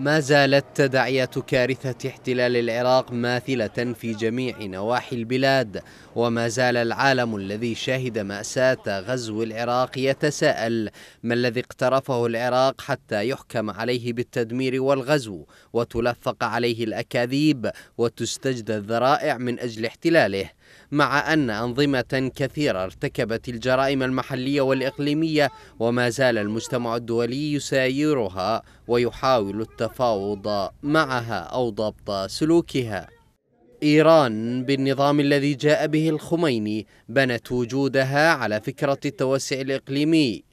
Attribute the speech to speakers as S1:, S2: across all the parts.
S1: ما زالت تداعيات كارثة احتلال العراق ماثلة في جميع نواحي البلاد وما زال العالم الذي شهد مأساة غزو العراق يتساءل ما الذي اقترفه العراق حتى يحكم عليه بالتدمير والغزو وتلفق عليه الأكاذيب وتستجدى الذرائع من أجل احتلاله مع أن أنظمة كثيرة ارتكبت الجرائم المحلية والإقليمية وما زال المجتمع الدولي يسايرها ويحاول التفاوض معها أو ضبط سلوكها إيران بالنظام الذي جاء به الخميني بنت وجودها على فكرة التوسع الإقليمي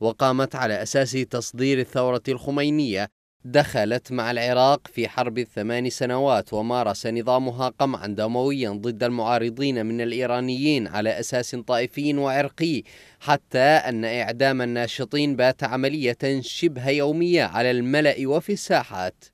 S1: وقامت على أساس تصدير الثورة الخمينية دخلت مع العراق في حرب الثمان سنوات ومارس نظامها قمعا دمويا ضد المعارضين من الإيرانيين على أساس طائفي وعرقي حتى أن إعدام الناشطين بات عملية شبه يومية على الملأ وفي الساحات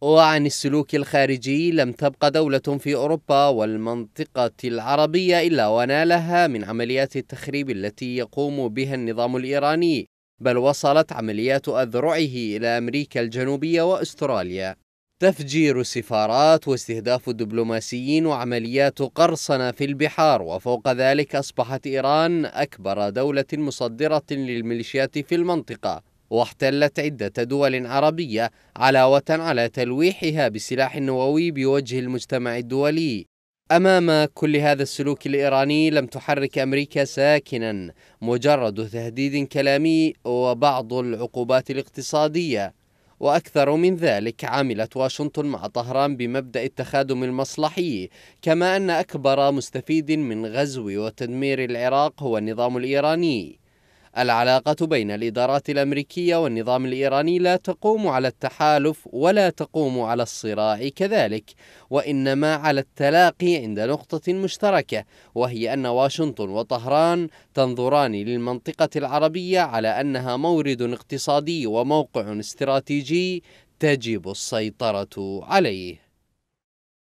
S1: وعن السلوك الخارجي لم تبقى دولة في أوروبا والمنطقة العربية إلا ونالها من عمليات التخريب التي يقوم بها النظام الإيراني بل وصلت عمليات أذرعه إلى أمريكا الجنوبية وأستراليا تفجير السفارات واستهداف الدبلوماسيين وعمليات قرصنة في البحار وفوق ذلك أصبحت إيران أكبر دولة مصدرة للميليشيات في المنطقة واحتلت عدة دول عربية علاوة على تلويحها بالسلاح النووي بوجه المجتمع الدولي أمام كل هذا السلوك الإيراني لم تحرك أمريكا ساكنا مجرد تهديد كلامي وبعض العقوبات الاقتصادية وأكثر من ذلك عملت واشنطن مع طهران بمبدأ التخادم المصلحي كما أن أكبر مستفيد من غزو وتدمير العراق هو النظام الإيراني العلاقة بين الإدارات الأمريكية والنظام الإيراني لا تقوم على التحالف ولا تقوم على الصراع كذلك وإنما على التلاقي عند نقطة مشتركة وهي أن واشنطن وطهران تنظران للمنطقة العربية على أنها مورد اقتصادي وموقع استراتيجي تجب السيطرة عليه